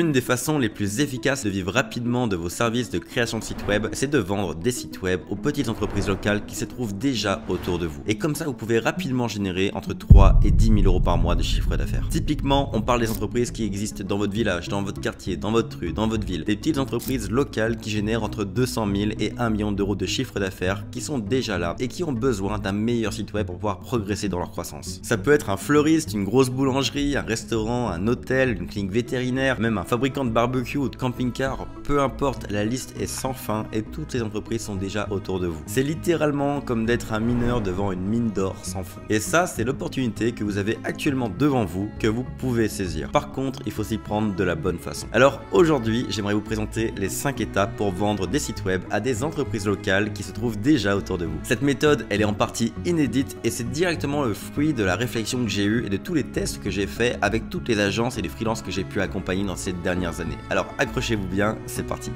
Une des façons les plus efficaces de vivre rapidement de vos services de création de sites web, c'est de vendre des sites web aux petites entreprises locales qui se trouvent déjà autour de vous. Et comme ça, vous pouvez rapidement générer entre 3 et 10 000 euros par mois de chiffre d'affaires. Typiquement, on parle des entreprises qui existent dans votre village, dans votre quartier, dans votre rue, dans votre ville. Des petites entreprises locales qui génèrent entre 200 000 et 1 million d'euros de chiffre d'affaires qui sont déjà là et qui ont besoin d'un meilleur site web pour pouvoir progresser dans leur croissance. Ça peut être un fleuriste, une grosse boulangerie, un restaurant, un hôtel, une clinique vétérinaire, même un fabricants de barbecue ou de camping-car, peu importe, la liste est sans fin et toutes les entreprises sont déjà autour de vous. C'est littéralement comme d'être un mineur devant une mine d'or sans fin. Et ça, c'est l'opportunité que vous avez actuellement devant vous que vous pouvez saisir. Par contre, il faut s'y prendre de la bonne façon. Alors aujourd'hui, j'aimerais vous présenter les 5 étapes pour vendre des sites web à des entreprises locales qui se trouvent déjà autour de vous. Cette méthode, elle est en partie inédite et c'est directement le fruit de la réflexion que j'ai eue et de tous les tests que j'ai fait avec toutes les agences et les freelances que j'ai pu accompagner dans ces dernières années. Alors accrochez-vous bien, c'est parti.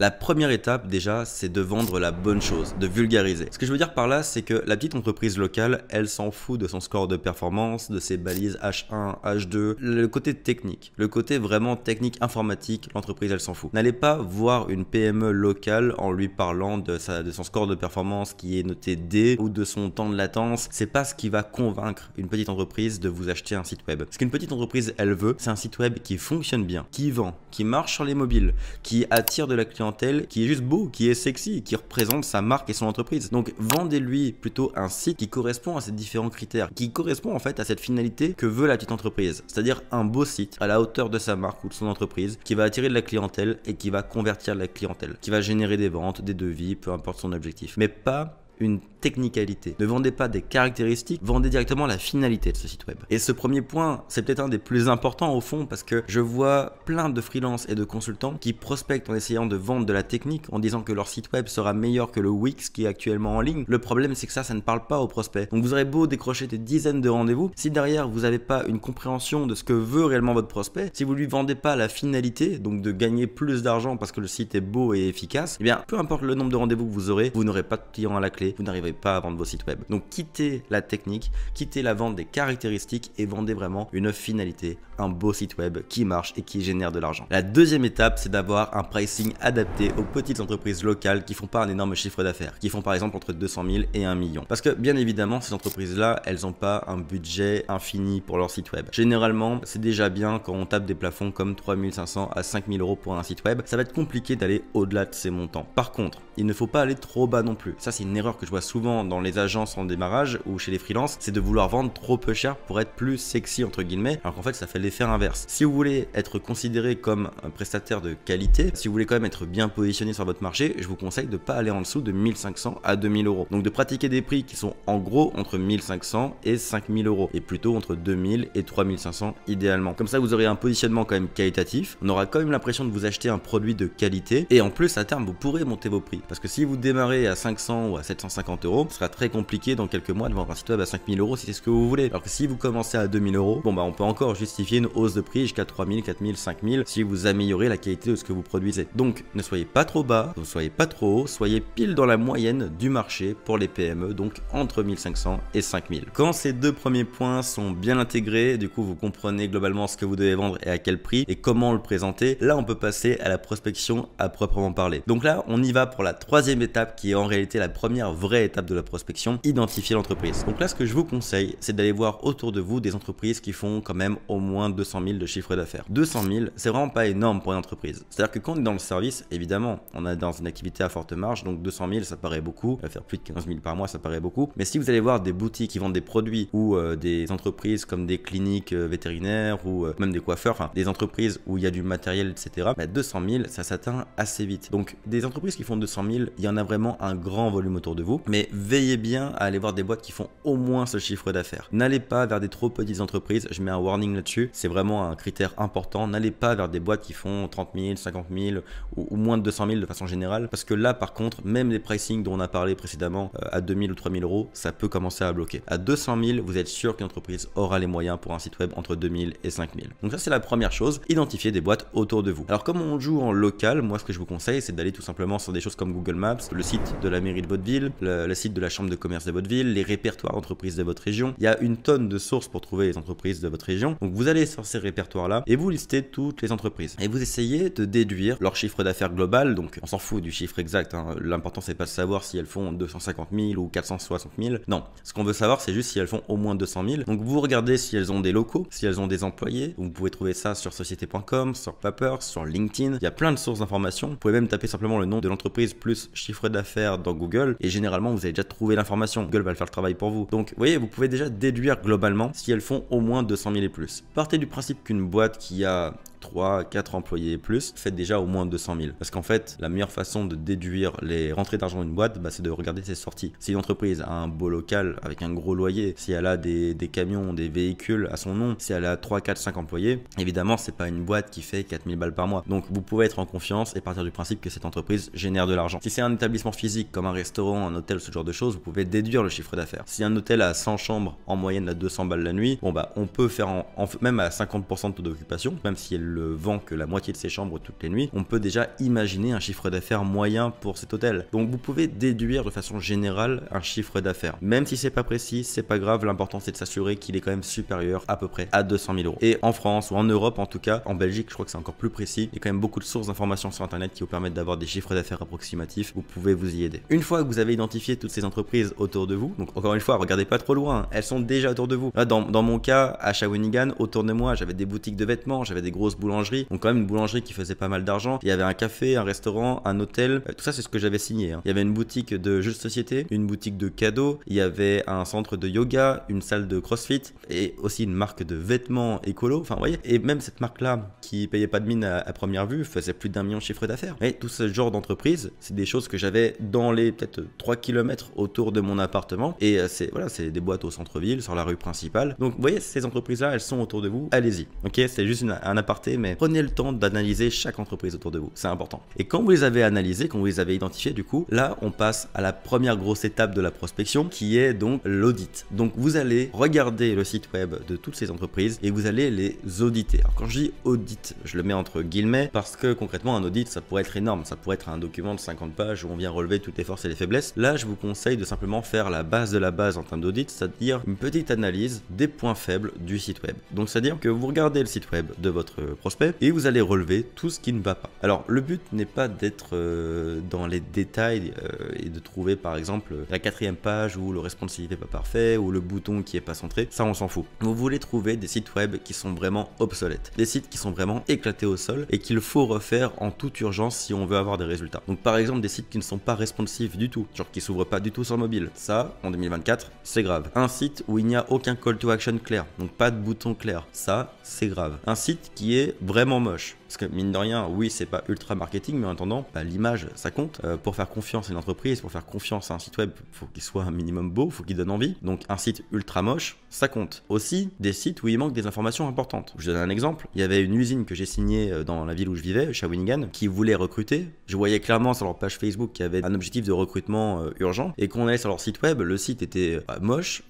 La première étape déjà, c'est de vendre la bonne chose, de vulgariser. Ce que je veux dire par là, c'est que la petite entreprise locale, elle s'en fout de son score de performance, de ses balises H1, H2, le côté technique, le côté vraiment technique informatique, l'entreprise, elle s'en fout. N'allez pas voir une PME locale en lui parlant de, son score de performance qui est noté D ou de son temps de latence. C'est pas ce qui va convaincre une petite entreprise de vous acheter un site web. Ce qu'une petite entreprise, elle veut, c'est un site web qui fonctionne bien, qui vend, qui marche sur les mobiles, qui attire de la clientèle qui est juste beau, qui est sexy, qui représente sa marque et son entreprise. Donc vendez-lui plutôt un site qui correspond à ces différents critères, qui correspond en fait à cette finalité que veut la petite entreprise, c'est-à-dire un beau site à la hauteur de sa marque ou de son entreprise qui va attirer de la clientèle et qui va convertir la clientèle, qui va générer des ventes, des devis, peu importe son objectif, mais pas une technicalité. Ne vendez pas des caractéristiques, vendez directement la finalité de ce site web. Et ce premier point, c'est peut-être un des plus importants au fond parce que je vois plein de freelances et de consultants qui prospectent en essayant de vendre de la technique en disant que leur site web sera meilleur que le Wix qui est actuellement en ligne. Le problème, c'est que ça, ça ne parle pas aux prospects. Donc vous aurez beau décrocher des dizaines de rendez-vous, si derrière vous n'avez pas une compréhension de ce que veut réellement votre prospect, si vous lui vendez pas la finalité, donc de gagner plus d'argent parce que le site est beau et efficace, eh bien peu importe le nombre de rendez-vous que vous aurez, vous n'aurez pas de clients à la clé vous n'arriverez pas à vendre vos sites web. Donc quittez la technique, quittez la vente des caractéristiques et vendez vraiment une finalité, un beau site web qui marche et qui génère de l'argent. La deuxième étape, c'est d'avoir un pricing adapté aux petites entreprises locales qui font pas un énorme chiffre d'affaires, qui font par exemple entre 200 000 et 1 million. Parce que bien évidemment, ces entreprises-là, elles n'ont pas un budget infini pour leur site web. Généralement, c'est déjà bien quand on tape des plafonds comme 3500 à 5000 euros pour un site web. Ça va être compliqué d'aller au-delà de ces montants. Par contre, il ne faut pas aller trop bas non plus. Ça, c'est une erreur que je vois souvent dans les agences en démarrage ou chez les freelances, c'est de vouloir vendre trop peu cher pour être plus sexy entre guillemets, alors qu'en fait ça fait l'effet inverse. Si vous voulez être considéré comme un prestataire de qualité, si vous voulez quand même être bien positionné sur votre marché, je vous conseille de ne pas aller en dessous de 1500 à 2000 euros. Donc de pratiquer des prix qui sont en gros entre 1500 et 5000 euros et plutôt entre 2000 et 3500 idéalement. Comme ça vous aurez un positionnement quand même qualitatif, on aura quand même l'impression de vous acheter un produit de qualité et en plus à terme vous pourrez monter vos prix parce que si vous démarrez à 500 ou à 700 50 euros, ce sera très compliqué dans quelques mois de vendre un site web à 5000 euros si c'est ce que vous voulez. Alors que si vous commencez à 2000 euros, bon bah on peut encore justifier une hausse de prix jusqu'à 3000, 4000, 5000 si vous améliorez la qualité de ce que vous produisez. Donc ne soyez pas trop bas, ne soyez pas trop haut, soyez pile dans la moyenne du marché pour les PME, donc entre 1500 et 5000. Quand ces deux premiers points sont bien intégrés, du coup vous comprenez globalement ce que vous devez vendre et à quel prix et comment le présenter, là on peut passer à la prospection à proprement parler. Donc là on y va pour la troisième étape qui est en réalité la première vraie étape de la prospection, identifier l'entreprise. Donc là, ce que je vous conseille, c'est d'aller voir autour de vous des entreprises qui font quand même au moins 200 000 de chiffre d'affaires. 200 000, c'est vraiment pas énorme pour une entreprise. C'est-à-dire que quand on est dans le service, évidemment, on est dans une activité à forte marge, donc 200 000, ça paraît beaucoup. Faire plus de 15 000 par mois, ça paraît beaucoup. Mais si vous allez voir des boutiques qui vendent des produits ou euh, des entreprises comme des cliniques euh, vétérinaires ou euh, même des coiffeurs, des entreprises où il y a du matériel, etc., 200 000, ça s'atteint assez vite. Donc, des entreprises qui font 200 000, il y en a vraiment un grand volume autour de vous, mais veillez bien à aller voir des boîtes qui font au moins ce chiffre d'affaires. N'allez pas vers des trop petites entreprises, je mets un warning là-dessus, c'est vraiment un critère important. N'allez pas vers des boîtes qui font 30 000, 50 000 ou, moins de 200 000 de façon générale, parce que là par contre, même les pricing dont on a parlé précédemment euh, à 2000 ou 3000 euros, ça peut commencer à bloquer. À 200 000, vous êtes sûr qu'une entreprise aura les moyens pour un site web entre 2000 et 5000. Donc ça c'est la première chose, identifier des boîtes autour de vous. Alors comme on joue en local, moi ce que je vous conseille c'est d'aller tout simplement sur des choses comme Google Maps, le site de la mairie de votre ville, le, site de la Chambre de commerce de votre ville, les répertoires d'entreprises de votre région. Il y a une tonne de sources pour trouver les entreprises de votre région. Donc vous allez sur ces répertoires-là et vous listez toutes les entreprises. Et vous essayez de déduire leur chiffre d'affaires global. Donc on s'en fout du chiffre exact. Hein. L'important, c'est pas de savoir si elles font 250 000 ou 460 000. Non. Ce qu'on veut savoir, c'est juste si elles font au moins 200 000. Donc vous regardez si elles ont des locaux, si elles ont des employés. Vous pouvez trouver ça sur société.com, sur Paper, sur LinkedIn. Il y a plein de sources d'informations. Vous pouvez même taper simplement le nom de l'entreprise plus chiffre d'affaires dans Google. Et généralement, vous avez déjà trouvé l'information. Google va faire le travail pour vous. Donc, vous voyez, vous pouvez déjà déduire globalement si elles font au moins 200 000 et plus. Partez du principe qu'une boîte qui a 3, 4 employés et plus, faites déjà au moins 200 000. Parce qu'en fait, la meilleure façon de déduire les rentrées d'argent d'une boîte, bah, c'est de regarder ses sorties. Si une entreprise a un beau local avec un gros loyer, si elle a des, camions, des véhicules à son nom, si elle a 3, 4, 5 employés, évidemment, c'est pas une boîte qui fait 4000 balles par mois. Donc, vous pouvez être en confiance et partir du principe que cette entreprise génère de l'argent. Si c'est un établissement physique comme un restaurant, un hôtel, ce genre de choses, vous pouvez déduire le chiffre d'affaires. Si un hôtel a 100 chambres en moyenne à 200 balles la nuit, bon bah on peut faire en, même à 50% de taux d'occupation, même si elle le vent que la moitié de ses chambres toutes les nuits, on peut déjà imaginer un chiffre d'affaires moyen pour cet hôtel. Donc vous pouvez déduire de façon générale un chiffre d'affaires. Même si c'est pas précis, c'est pas grave, l'important c'est de s'assurer qu'il est quand même supérieur à peu près à 200 000 euros. Et en France ou en Europe en tout cas, en Belgique je crois que c'est encore plus précis, il y a quand même beaucoup de sources d'informations sur internet qui vous permettent d'avoir des chiffres d'affaires approximatifs, vous pouvez vous y aider. Une fois que vous avez identifié toutes ces entreprises autour de vous, donc encore une fois, regardez pas trop loin, elles sont déjà autour de vous. Là, dans, dans mon cas, à Shawinigan, autour de moi, j'avais des boutiques de vêtements, j'avais des grosses boulangerie, donc quand même une boulangerie qui faisait pas mal d'argent. Il y avait un café, un restaurant, un hôtel, euh, tout ça c'est ce que j'avais signé. Hein. Il y avait une boutique de jeux de société, une boutique de cadeaux, il y avait un centre de yoga, une salle de crossfit et aussi une marque de vêtements écolo. Enfin, vous voyez, et même cette marque-là qui payait pas de mine à, première vue faisait plus d'un million de chiffre d'affaires. Et tout ce genre d'entreprise, c'est des choses que j'avais dans les peut-être 3 km autour de mon appartement. Et euh, c'est voilà, c'est des boîtes au centre-ville, sur la rue principale. Donc, vous voyez, ces entreprises-là, elles sont autour de vous. Allez-y. Ok, c'est juste un appartement mais prenez le temps d'analyser chaque entreprise autour de vous. C'est important. Et quand vous les avez analysées, quand vous les avez identifiées, du coup, là, on passe à la première grosse étape de la prospection qui est donc l'audit. Donc, vous allez regarder le site web de toutes ces entreprises et vous allez les auditer. Alors, quand je dis audit, je le mets entre guillemets parce que concrètement, un audit, ça pourrait être énorme. Ça pourrait être un document de 50 pages où on vient relever toutes les forces et les faiblesses. Là, je vous conseille de simplement faire la base de la base en termes d'audit, c'est-à-dire une petite analyse des points faibles du site web. Donc, c'est-à-dire que vous regardez le site web de votre prospect et vous allez relever tout ce qui ne va pas. Alors le but n'est pas d'être euh, dans les détails euh, et de trouver par exemple la quatrième page où le responsive n'est pas parfait ou le bouton qui est pas centré, ça on s'en fout. Vous voulez trouver des sites web qui sont vraiment obsolètes, des sites qui sont vraiment éclatés au sol et qu'il faut refaire en toute urgence si on veut avoir des résultats. Donc par exemple des sites qui ne sont pas responsives du tout, genre qui s'ouvrent pas du tout sur mobile. Ça, en 2024, c'est grave. Un site où il n'y a aucun call to action clair, donc pas de bouton clair. Ça, c'est grave. Un site qui est vraiment moche. Parce que mine de rien, oui, c'est pas ultra marketing, mais en attendant, bah, l'image, ça compte. Euh, pour faire confiance à une entreprise, pour faire confiance à un site web, faut qu'il soit un minimum beau, faut qu'il donne envie. Donc un site ultra moche, ça compte. Aussi, des sites où il manque des informations importantes. Je donne un exemple. Il y avait une usine que j'ai signée euh, dans la ville où je vivais, Shawinigan, qui voulait recruter. Je voyais clairement sur leur page Facebook qu'il y avait un objectif de recrutement euh, urgent. Et qu'on allait sur leur site web, le site était moche,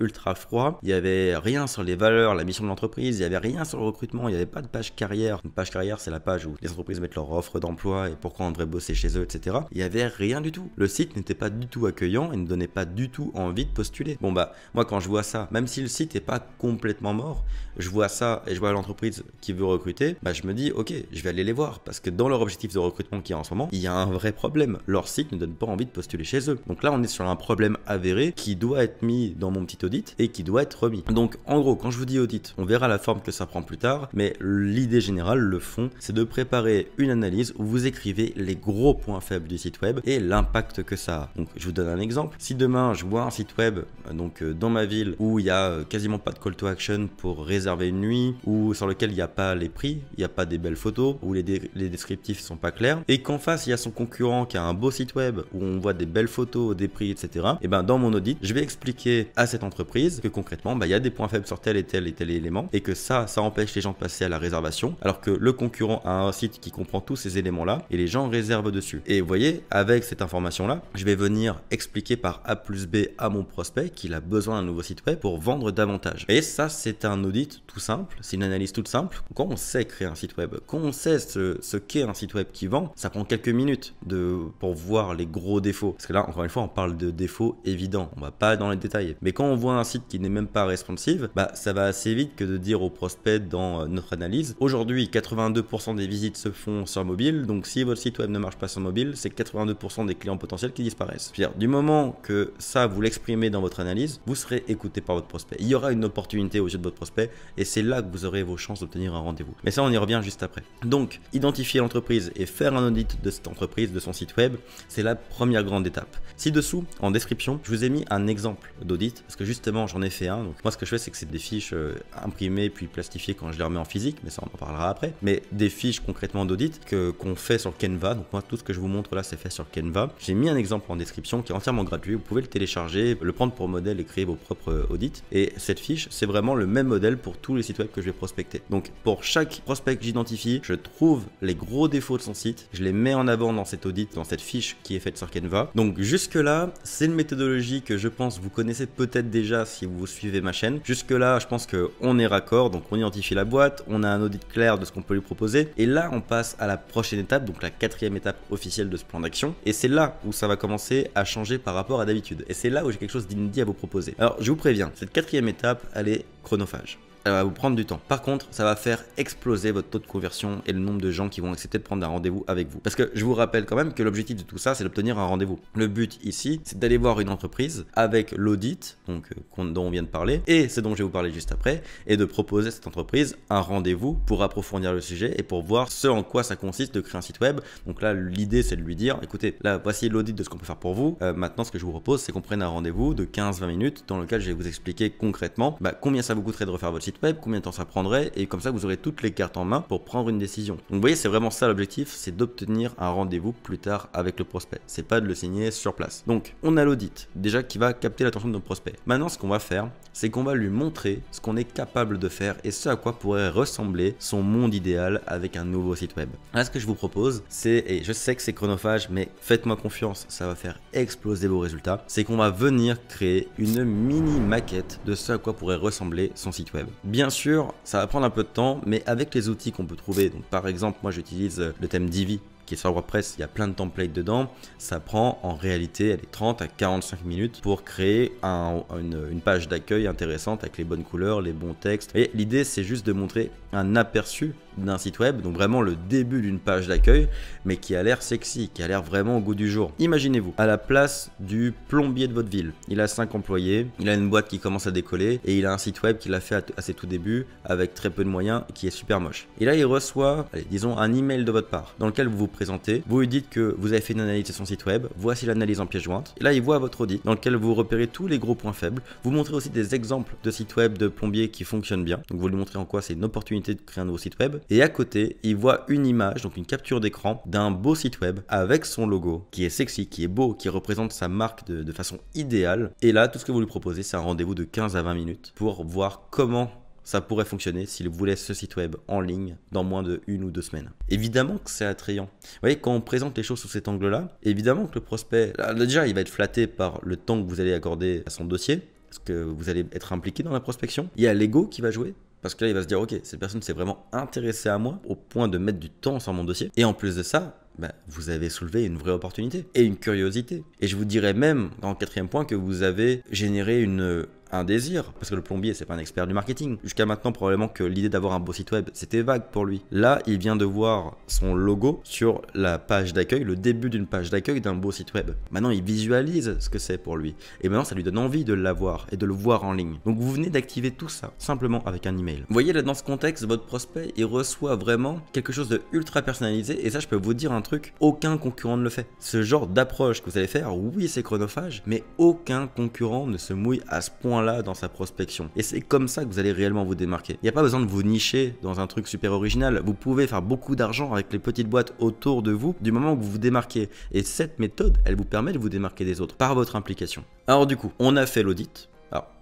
ultra froid. Il y avait rien sur les valeurs, la mission de l'entreprise. Il y avait rien sur le recrutement. Il n'y avait pas de page carrière. Une page carrière c'est la page où les entreprises mettent leur offre d'emploi et pourquoi on devrait bosser chez eux, etc. Il y avait rien du tout. Le site n'était pas du tout accueillant et ne donnait pas du tout envie de postuler. Bon bah, moi quand je vois ça, même si le site est pas complètement mort, je vois ça et je vois l'entreprise qui veut recruter, bah je me dis ok, je vais aller les voir parce que dans leur objectif de recrutement qui est en ce moment, il y a un vrai problème. Leur site ne donne pas envie de postuler chez eux. Donc là, on est sur un problème avéré qui doit être mis dans mon petit audit et qui doit être remis. Donc en gros, quand je vous dis audit, on verra la forme que ça prend plus tard, mais l'idée générale, le fond c'est de préparer une analyse où vous écrivez les gros points faibles du site web et l'impact que ça a. Donc je vous donne un exemple. Si demain je vois un site web euh, donc euh, dans ma ville où il y a euh, quasiment pas de call to action pour réserver une nuit ou sur lequel il n'y a pas les prix, il n'y a pas des belles photos ou les, descriptifs sont pas clairs et qu'en face il y a son concurrent qui a un beau site web où on voit des belles photos, des prix, etc. Et eh ben dans mon audit, je vais expliquer à cette entreprise que concrètement, bah, il y a des points faibles sur tel et tel et tel élément et que ça, ça empêche les gens de passer à la réservation alors que le concurrent à un site qui comprend tous ces éléments-là et les gens réservent dessus. Et vous voyez, avec cette information-là, je vais venir expliquer par A plus B à mon prospect qu'il a besoin d'un nouveau site web pour vendre davantage. Et ça, c'est un audit tout simple, c'est une analyse toute simple. Quand on sait créer un site web, quand on sait ce, qu'est un site web qui vend, ça prend quelques minutes de, pour voir les gros défauts. Parce que là, encore une fois, on parle de défauts évidents, on va pas dans les détails. Mais quand on voit un site qui n'est même pas responsive, bah, ça va assez vite que de dire au prospect dans euh, notre analyse, aujourd'hui, 90 82% des visites se font sur mobile, donc si votre site web ne marche pas sur mobile, c'est 82% des clients potentiels qui disparaissent. cest dire du moment que ça, vous l'exprimez dans votre analyse, vous serez écouté par votre prospect. Il y aura une opportunité au jeu de votre prospect, et c'est là que vous aurez vos chances d'obtenir un rendez-vous. Mais ça, on y revient juste après. Donc, identifier l'entreprise et faire un audit de cette entreprise, de son site web, c'est la première grande étape. Ci-dessous, en description, je vous ai mis un exemple d'audit, parce que justement, j'en ai fait un. Donc, moi, ce que je fais, c'est que c'est des fiches euh, imprimées puis plastifiées quand je les remets en physique, mais ça, on en parlera après. Mais des fiches concrètement d'audit que, qu'on fait sur Canva. Donc moi, tout ce que je vous montre là, c'est fait sur Canva. J'ai mis un exemple en description qui est entièrement gratuit. Vous pouvez le télécharger, le prendre pour modèle et créer vos propres euh, audits. Et cette fiche, c'est vraiment le même modèle pour tous les sites web que je vais prospecter. Donc pour chaque prospect que j'identifie, je trouve les gros défauts de son site, je les mets en avant dans cet audit, dans cette fiche qui est faite sur Canva. Donc jusque là, c'est une méthodologie que je pense vous connaissez peut-être déjà si vous suivez ma chaîne. Jusque là, je pense qu'on est raccord, donc on identifie la boîte, on a un audit clair de ce qu'on peut lui proposer. Et là, on passe à la prochaine étape, donc la quatrième étape officielle de ce plan d'action. Et c'est là où ça va commencer à changer par rapport à d'habitude. Et c'est là où j'ai quelque chose d'indie à vous proposer. Alors, je vous préviens, cette quatrième étape, elle est chronophage ça va vous prendre du temps. Par contre, ça va faire exploser votre taux de conversion et le nombre de gens qui vont accepter de prendre un rendez-vous avec vous. Parce que je vous rappelle quand même que l'objectif de tout ça, c'est d'obtenir un rendez-vous. Le but ici, c'est d'aller voir une entreprise avec l'audit, donc euh, dont on vient de parler, et c'est dont je vais vous parler juste après, et de proposer à cette entreprise un rendez-vous pour approfondir le sujet et pour voir ce en quoi ça consiste de créer un site web. Donc là, l'idée, c'est de lui dire, écoutez, là, voici l'audit de ce qu'on peut faire pour vous. Euh, maintenant, ce que je vous propose, c'est qu'on prenne un rendez-vous de 15-20 minutes dans lequel je vais vous expliquer concrètement bah, combien ça vous coûterait de refaire votre site combien de temps ça prendrait, et comme ça vous aurez toutes les cartes en main pour prendre une décision. Donc vous voyez, c'est vraiment ça l'objectif, c'est d'obtenir un rendez-vous plus tard avec le prospect. C'est pas de le signer sur place. Donc on a l'audit déjà qui va capter l'attention de nos prospects. Maintenant, ce qu'on va faire, c'est qu'on va lui montrer ce qu'on est capable de faire et ce à quoi pourrait ressembler son monde idéal avec un nouveau site web. Là, ce que je vous propose, c'est, et je sais que c'est chronophage, mais faites-moi confiance, ça va faire exploser vos résultats, c'est qu'on va venir créer une mini maquette de ce à quoi pourrait ressembler son site web. Bien sûr, ça va prendre un peu de temps, mais avec les outils qu'on peut trouver, donc par exemple, moi j'utilise le thème Divi qui est sur WordPress, il y a plein de templates dedans. Ça prend en réalité 30 à 45 minutes pour créer une, page d'accueil intéressante avec les bonnes couleurs, les bons textes. Et l'idée, c'est juste de montrer un aperçu d'un site web, donc vraiment le début d'une page d'accueil, mais qui a l'air sexy, qui a l'air vraiment au goût du jour. Imaginez-vous, à la place du plombier de votre ville, il a 5 employés, il a une boîte qui commence à décoller, et il a un site web qu'il a fait à, ses tout débuts, avec très peu de moyens, qui est super moche. Et là, il reçoit, disons, un email de votre part, dans lequel vous vous présentez, vous lui dites que vous avez fait une analyse de son site web, voici l'analyse en pièce jointe, et là, il voit votre audit, dans lequel vous repérez tous les gros points faibles, vous montrez aussi des exemples de sites web de plombiers qui fonctionnent bien, donc vous lui montrez en quoi c'est une opportunité de créer un nouveau site web, et à côté, il voit une image, donc une capture d'écran d'un beau site web avec son logo qui est sexy, qui est beau, qui représente sa marque de, façon idéale. Et là, tout ce que vous lui proposez, c'est un rendez-vous de 15 à 20 minutes pour voir comment ça pourrait fonctionner s'il voulait ce site web en ligne dans moins de une ou deux semaines. Évidemment que c'est attrayant. Vous voyez, quand on présente les choses sous cet angle-là, évidemment que le prospect, déjà, il va être flatté par le temps que vous allez accorder à son dossier, parce que vous allez être impliqué dans la prospection. Il y a l'ego qui va jouer, parce que là, il va se dire, ok, cette personne s'est vraiment intéressée à moi au point de mettre du temps sur mon dossier. Et en plus de ça, bah, vous avez soulevé une vraie opportunité et une curiosité. Et je vous dirais même, en quatrième point, que vous avez généré une un désir, parce que le plombier, c'est pas un expert du marketing. Jusqu'à maintenant, probablement que l'idée d'avoir un beau site web, c'était vague pour lui. Là, il vient de voir son logo sur la page d'accueil, le début d'une page d'accueil d'un beau site web. Maintenant, il visualise ce que c'est pour lui. Et maintenant, ça lui donne envie de l'avoir et de le voir en ligne. Donc, vous venez d'activer tout ça, simplement avec un email. Vous voyez, là, dans ce contexte, votre prospect, il reçoit vraiment quelque chose de ultra personnalisé. Et ça, je peux vous dire un truc, aucun concurrent ne le fait. Ce genre d'approche que vous allez faire, oui, c'est chronophage, mais aucun concurrent ne se mouille à ce point là là dans sa prospection. Et c'est comme ça que vous allez réellement vous démarquer. Il n'y a pas besoin de vous nicher dans un truc super original. Vous pouvez faire beaucoup d'argent avec les petites boîtes autour de vous du moment où vous vous démarquez. Et cette méthode, elle vous permet de vous démarquer des autres par votre implication. Alors du coup, on a fait l'audit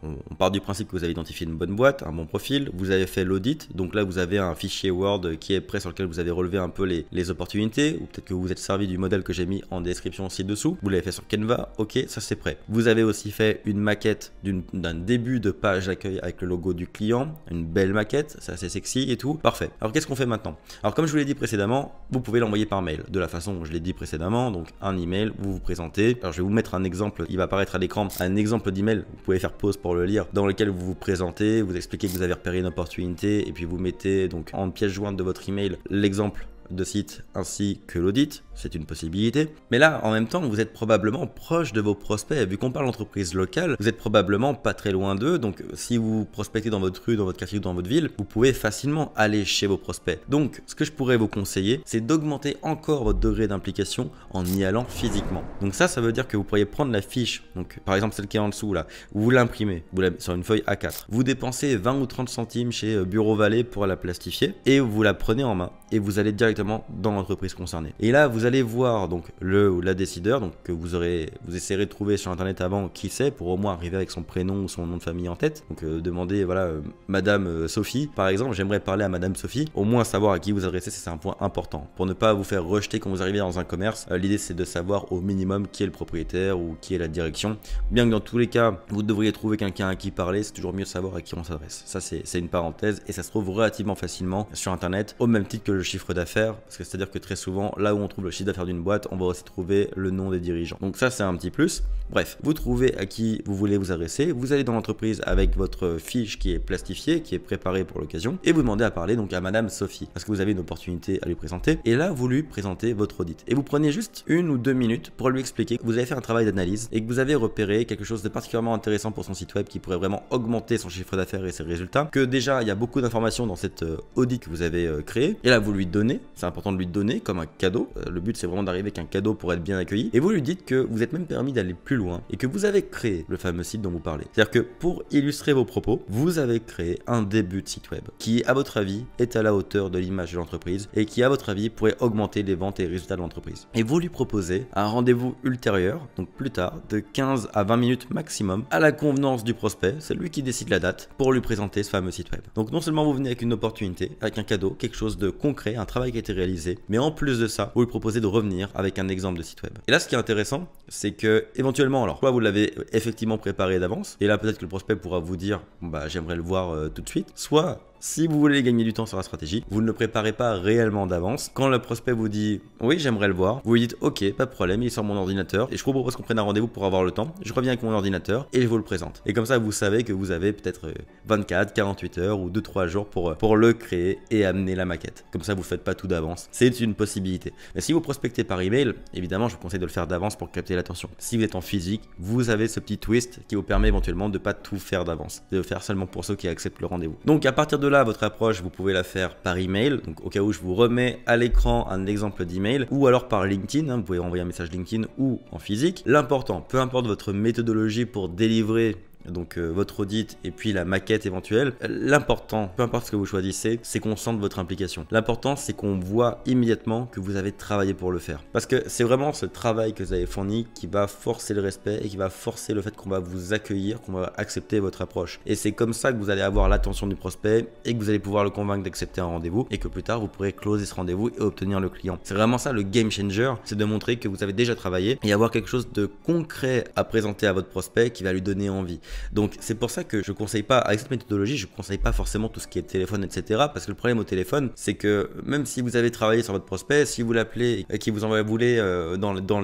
on, part du principe que vous avez identifié une bonne boîte, un bon profil, vous avez fait l'audit, donc là vous avez un fichier Word qui est prêt sur lequel vous avez relevé un peu les, opportunités, ou peut-être que vous êtes servi du modèle que j'ai mis en description ci-dessous, vous l'avez fait sur Canva, ok, ça c'est prêt. Vous avez aussi fait une maquette d'un début de page d'accueil avec le logo du client, une belle maquette, c'est assez sexy et tout, parfait. Alors qu'est-ce qu'on fait maintenant Alors comme je vous l'ai dit précédemment, vous pouvez l'envoyer par mail, de la façon dont je l'ai dit précédemment, donc un email, vous vous présentez. Alors je vais vous mettre un exemple, il va apparaître à l'écran, un exemple d'email, vous pouvez faire pause pour le lire, dans lequel vous vous présentez, vous expliquez que vous avez repéré une opportunité et puis vous mettez donc en pièce jointe de votre email l'exemple de site ainsi que l'audit, c'est une possibilité. Mais là, en même temps, vous êtes probablement proche de vos prospects. Vu qu'on parle d'entreprise locale, vous êtes probablement pas très loin d'eux. Donc si vous prospectez dans votre rue, dans votre quartier ou dans votre ville, vous pouvez facilement aller chez vos prospects. Donc ce que je pourrais vous conseiller, c'est d'augmenter encore votre degré d'implication en y allant physiquement. Donc ça, ça veut dire que vous pourriez prendre la fiche, donc par exemple celle qui est en dessous là, vous l'imprimez vous sur une feuille A4. Vous dépensez 20 ou 30 centimes chez euh, Bureau Vallée pour la plastifier et vous la prenez en main et vous allez directement dans l'entreprise concernée. Et là, vous allez voir donc le ou la décideur, donc que vous aurez, vous essayerez de trouver sur internet avant qui c'est pour au moins arriver avec son prénom ou son nom de famille en tête. Donc euh, demandez voilà euh, Madame euh, Sophie par exemple, j'aimerais parler à Madame Sophie, au moins savoir à qui vous adressez, c'est un point important pour ne pas vous faire rejeter quand vous arrivez dans un commerce. L'idée c'est de savoir au minimum qui est le propriétaire ou qui est la direction. Bien que dans tous les cas, vous devriez trouver quelqu'un à qui parler, c'est toujours mieux de savoir à qui on s'adresse. Ça c'est une parenthèse et ça se trouve relativement facilement sur internet au même titre que le chiffre d'affaires parce que c'est-à-dire que très souvent, là où on trouve le chiffre d'affaires d'une boîte, on va aussi trouver le nom des dirigeants. Donc ça, c'est un petit plus. Bref, vous trouvez à qui vous voulez vous adresser, vous allez dans l'entreprise avec votre fiche qui est plastifiée, qui est préparée pour l'occasion, et vous demandez à parler donc à Madame Sophie, parce que vous avez une opportunité à lui présenter, et là, vous lui présentez votre audit. Et vous prenez juste une ou deux minutes pour lui expliquer que vous avez fait un travail d'analyse et que vous avez repéré quelque chose de particulièrement intéressant pour son site web qui pourrait vraiment augmenter son chiffre d'affaires et ses résultats, que déjà, il y a beaucoup d'informations dans cette euh, audit que vous avez euh, créé, et là, vous lui donnez c'est important de lui donner comme un cadeau. Euh, le but c'est vraiment d'arriver qu'un cadeau pour être bien accueilli. Et vous lui dites que vous êtes même permis d'aller plus loin et que vous avez créé le fameux site dont vous parlez. C'est-à-dire que pour illustrer vos propos, vous avez créé un début de site web qui, à votre avis, est à la hauteur de l'image de l'entreprise et qui, à votre avis, pourrait augmenter les ventes et les résultats de l'entreprise. Et vous lui proposez un rendez-vous ultérieur, donc plus tard, de 15 à 20 minutes maximum, à la convenance du prospect, c'est lui qui décide la date, pour lui présenter ce fameux site web. Donc non seulement vous venez avec une opportunité, avec un cadeau, quelque chose de concret, un travail qui est réalisé, mais en plus de ça, vous lui proposez de revenir avec un exemple de site web. Et là, ce qui est intéressant, c'est que éventuellement, alors, soit vous l'avez effectivement préparé d'avance, et là peut-être que le prospect pourra vous dire, bah j'aimerais le voir euh, tout de suite, soit si vous voulez gagner du temps sur la stratégie, vous ne le préparez pas réellement d'avance. Quand le prospect vous dit oui, j'aimerais le voir, vous lui dites ok, pas de problème, il sort mon ordinateur et je vous propose qu'on prenne un rendez-vous pour avoir le temps. Je reviens avec mon ordinateur et je vous le présente. Et comme ça, vous savez que vous avez peut-être 24, euh, 48 heures ou 2-3 jours pour, euh, pour le créer et amener la maquette. Comme ça, vous ne faites pas tout d'avance. C'est une possibilité. Mais si vous prospectez par email, évidemment, je vous conseille de le faire d'avance pour capter l'attention. Si vous êtes en physique, vous avez ce petit twist qui vous permet éventuellement de ne pas tout faire d'avance, de le faire seulement pour ceux qui acceptent le rendez-vous. Donc à partir de votre approche, vous pouvez la faire par email. Donc, au cas où je vous remets à l'écran un exemple d'email ou alors par LinkedIn. Hein. vous pouvez envoyer un message LinkedIn ou en physique. L'important, peu importe votre méthodologie pour délivrer donc euh, votre audit et puis la maquette éventuelle. L'important, peu importe ce que vous choisissez, c'est qu'on sente votre implication. L'important, c'est qu'on voit immédiatement que vous avez travaillé pour le faire. Parce que c'est vraiment ce travail que vous avez fourni qui va forcer le respect et qui va forcer le fait qu'on va vous accueillir, qu'on va accepter votre approche. Et c'est comme ça que vous allez avoir l'attention du prospect et que vous allez pouvoir le convaincre d'accepter un rendez-vous et que plus tard, vous pourrez closer ce rendez-vous et obtenir le client. C'est vraiment ça le game changer, c'est de montrer que vous avez déjà travaillé et avoir quelque chose de concret à présenter à votre prospect qui va lui donner envie. Donc c'est pour ça que je ne conseille pas, avec cette méthodologie, je ne conseille pas forcément tout ce qui est téléphone, etc. Parce que le problème au téléphone, c'est que même si vous avez travaillé sur votre prospect, si vous l'appelez et qu'il vous envoie bouler euh, euh, dans,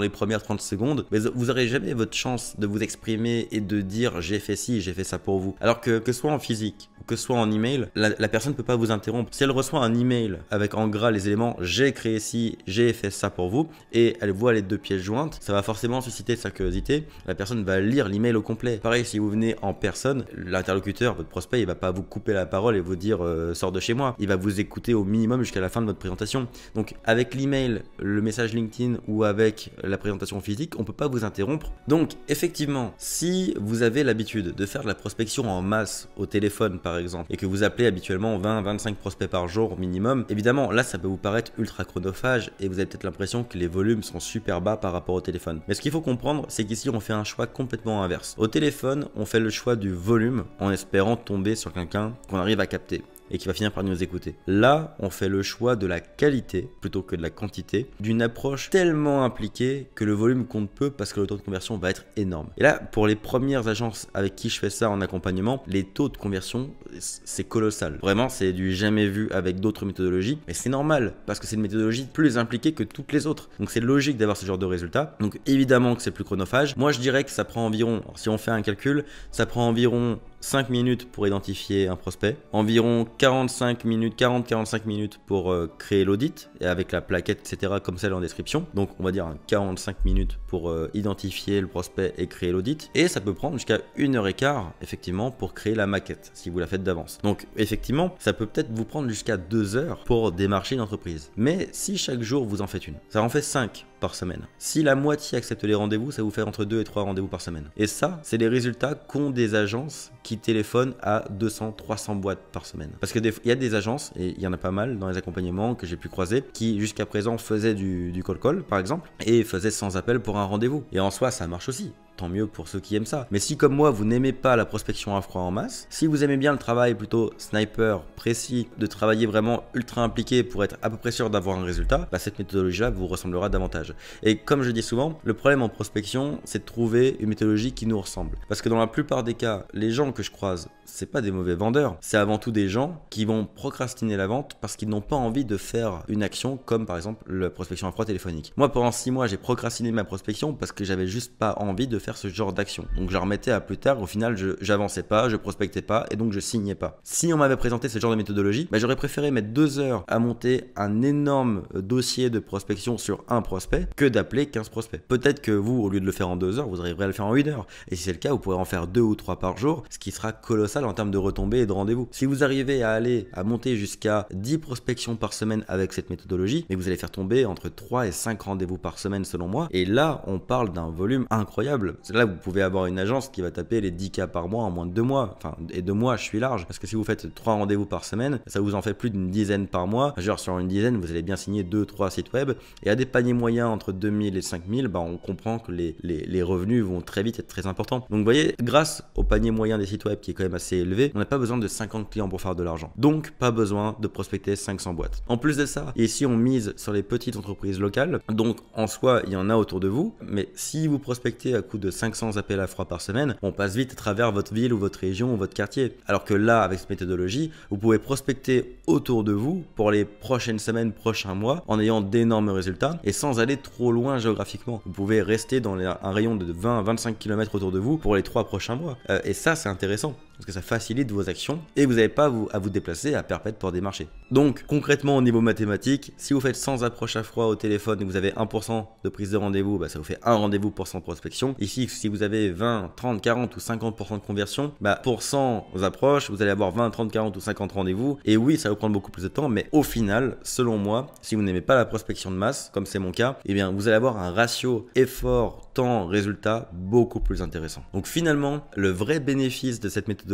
les, premières 30 secondes, vous n'aurez jamais votre chance de vous exprimer et de dire j'ai fait ci, j'ai fait ça pour vous. Alors que que soit en physique ou que soit en email, la, la personne ne peut pas vous interrompre. Si elle reçoit un email avec en gras les éléments j'ai créé ci, j'ai fait ça pour vous, et elle voit les deux pièces jointes, ça va forcément susciter sa curiosité. La personne va lire l'email au complet Pareil, si vous venez en personne, l'interlocuteur, votre prospect, il va pas vous couper la parole et vous dire euh, sors de chez moi. Il va vous écouter au minimum jusqu'à la fin de votre présentation. Donc avec l'email, le message LinkedIn ou avec la présentation physique, on peut pas vous interrompre. Donc effectivement, si vous avez l'habitude de faire de la prospection en masse au téléphone par exemple et que vous appelez habituellement 20-25 prospects par jour au minimum, évidemment là ça peut vous paraître ultra chronophage et vous avez peut-être l'impression que les volumes sont super bas par rapport au téléphone. Mais ce qu'il faut comprendre, c'est qu'ici on fait un choix complètement inverse. Au téléphone téléphone, on fait le choix du volume en espérant tomber sur quelqu'un qu'on arrive à capter et qui va finir par nous écouter. Là, on fait le choix de la qualité plutôt que de la quantité, d'une approche tellement impliquée que le volume compte peu parce que le taux de conversion va être énorme. Et là, pour les premières agences avec qui je fais ça en accompagnement, les taux de conversion, c'est colossal. Vraiment, c'est du jamais vu avec d'autres méthodologies, mais c'est normal parce que c'est une méthodologie plus impliquée que toutes les autres. Donc c'est logique d'avoir ce genre de résultat. Donc évidemment que c'est plus chronophage. Moi, je dirais que ça prend environ, si on fait un calcul, ça prend environ 5 minutes pour identifier un prospect, environ 45 minutes, 40-45 minutes pour euh, créer l'audit, et avec la plaquette, etc., comme celle en description. Donc on va dire 45 minutes pour euh, identifier le prospect et créer l'audit. Et ça peut prendre jusqu'à 1 et quart effectivement, pour créer la maquette, si vous la faites d'avance. Donc effectivement, ça peut peut-être vous prendre jusqu'à 2 heures pour démarcher une entreprise. Mais si chaque jour vous en faites une, ça en fait 5 par semaine. Si la moitié accepte les rendez-vous, ça vous fait entre 2 et 3 rendez-vous par semaine. Et ça, c'est les résultats qu'ont des agences qui téléphonent à 200, 300 boîtes par semaine. Parce qu'il y a des agences, et il y en a pas mal dans les accompagnements que j'ai pu croiser, qui jusqu'à présent faisaient du, col call-call, par exemple, et faisaient sans appel pour un rendez-vous. Et en soi, ça marche aussi tant mieux pour ceux qui aiment ça. Mais si comme moi vous n'aimez pas la prospection à froid en masse, si vous aimez bien le travail plutôt sniper, précis, de travailler vraiment ultra impliqué pour être à peu près sûr d'avoir un résultat, bah, cette méthodologie-là vous ressemblera davantage. Et comme je dis souvent, le problème en prospection, c'est de trouver une méthodologie qui nous ressemble. Parce que dans la plupart des cas, les gens que je croise, c'est pas des mauvais vendeurs, c'est avant tout des gens qui vont procrastiner la vente parce qu'ils n'ont pas envie de faire une action comme par exemple la prospection à froid téléphonique. Moi pendant six mois, j'ai procrastiné ma prospection parce que j'avais juste pas envie de faire ce genre d'action. Donc je remettais à plus tard, au final je j'avançais pas, je prospectais pas et donc je signais pas. Si on m'avait présenté ce genre de méthodologie, bah, j'aurais préféré mettre deux heures à monter un énorme euh, dossier de prospection sur un prospect que d'appeler 15 prospects. Peut-être que vous, au lieu de le faire en deux heures, vous arriverez à le faire en une heure. Et si c'est le cas, vous pourrez en faire deux ou trois par jour, ce qui sera colossal en termes de retombées et de rendez-vous. Si vous arrivez à aller à monter jusqu'à 10 prospections par semaine avec cette méthodologie, mais vous allez faire tomber entre 3 et 5 rendez-vous par semaine selon moi. Et là, on parle d'un volume incroyable là, vous pouvez avoir une agence qui va taper les 10 cas par mois en moins de deux mois. Enfin, et deux mois, je suis large. Parce que si vous faites trois rendez-vous par semaine, ça vous en fait plus d'une dizaine par mois. Genre, sur une dizaine, vous allez bien signer deux, trois sites web. Et à des paniers moyens entre 2000 et 5000, bah, on comprend que les, revenus vont très vite être très importants. Donc, vous voyez, grâce au panier moyen des sites web qui est quand même assez élevé, on n'a pas besoin de 50 clients pour faire de l'argent. Donc, pas besoin de prospecter 500 boîtes. En plus de ça, et si on mise sur les petites entreprises locales, donc en soi, il y en a autour de vous, mais si vous prospectez à coup de de 500 appels à froid par semaine, on passe vite à travers votre ville ou votre région ou votre quartier. Alors que là, avec cette méthodologie, vous pouvez prospecter autour de vous pour les prochaines semaines, prochains mois, en ayant d'énormes résultats et sans aller trop loin géographiquement. Vous pouvez rester dans un rayon de 20 à 25 km autour de vous pour les trois prochains mois. Euh, et ça, c'est intéressant parce que ça facilite vos actions et vous n'avez pas à vous, déplacer à perpète pour démarcher Donc concrètement au niveau mathématique, si vous faites 100 approches à froid au téléphone et que vous avez 1% de prise de rendez-vous, bah, ça vous fait un rendez-vous pour 100 prospections. Ici, si vous avez 20, 30, 40 ou 50% de conversion, bah, pour 100 approches, vous allez avoir 20, 30, 40 ou 50 rendez-vous. Et oui, ça va vous prendre beaucoup plus de temps, mais au final, selon moi, si vous n'aimez pas la prospection de masse, comme c'est mon cas, et eh bien vous allez avoir un ratio effort, temps, résultat beaucoup plus intéressant. Donc finalement, le vrai bénéfice de cette méthode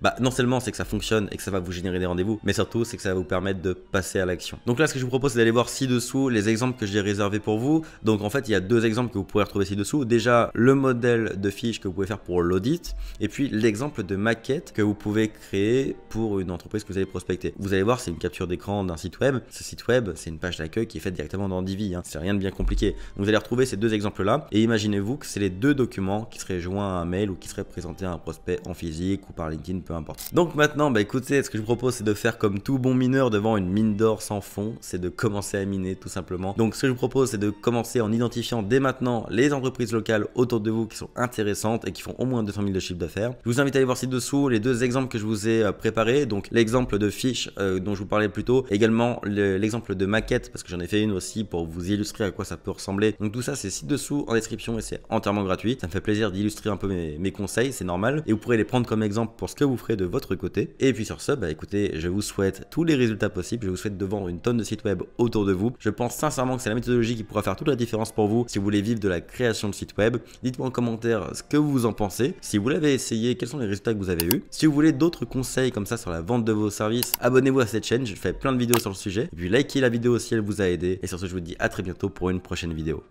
bah non seulement c'est que ça fonctionne et que ça va vous générer des rendez-vous, mais surtout c'est que ça va vous permettre de passer à l'action. Donc là, ce que je vous propose, c'est d'aller voir ci-dessous les exemples que j'ai réservés pour vous. Donc en fait, il y a deux exemples que vous pourrez retrouver ci-dessous. Déjà, le modèle de fiche que vous pouvez faire pour l'audit, et puis l'exemple de maquette que vous pouvez créer pour une entreprise que vous allez prospecter. Vous allez voir, c'est une capture d'écran d'un site web. Ce site web, c'est une page d'accueil qui est faite directement dans Divi. Hein. C'est rien de bien compliqué. vous allez retrouver ces deux exemples-là, et imaginez-vous que c'est les deux documents qui seraient joints à un mail ou qui seraient présentés à un prospect en physique par LinkedIn, peu importe. Donc maintenant, bah écoutez, ce que je propose, c'est de faire comme tout bon mineur devant une mine d'or sans fond, c'est de commencer à miner tout simplement. Donc ce que je vous propose, c'est de commencer en identifiant dès maintenant les entreprises locales autour de vous qui sont intéressantes et qui font au moins 200 000 de chiffre d'affaires. Je vous invite à aller voir ci-dessous les deux exemples que je vous ai euh, préparés, donc l'exemple de fiche euh, dont je vous parlais plus tôt, également l'exemple de maquette, parce que j'en ai fait une aussi pour vous illustrer à quoi ça peut ressembler. Donc tout ça, c'est ci-dessous en description et c'est entièrement gratuit. Ça me fait plaisir d'illustrer un peu mes conseils, c'est normal, et vous pourrez les prendre comme exemple pour ce que vous ferez de votre côté. Et puis sur ce, bah écoutez, je vous souhaite tous les résultats possibles. Je vous souhaite de vendre une tonne de sites web autour de vous. Je pense sincèrement que c'est la méthodologie qui pourra faire toute la différence pour vous si vous voulez vivre de la création de sites web. Dites-moi en commentaire ce que vous en pensez. Si vous l'avez essayé, quels sont les résultats que vous avez eus. Si vous voulez d'autres conseils comme ça sur la vente de vos services, abonnez-vous à cette chaîne. Je fais plein de vidéos sur le sujet. Et puis likez la vidéo si elle vous a aidé. Et sur ce, je vous dis à très bientôt pour une prochaine vidéo.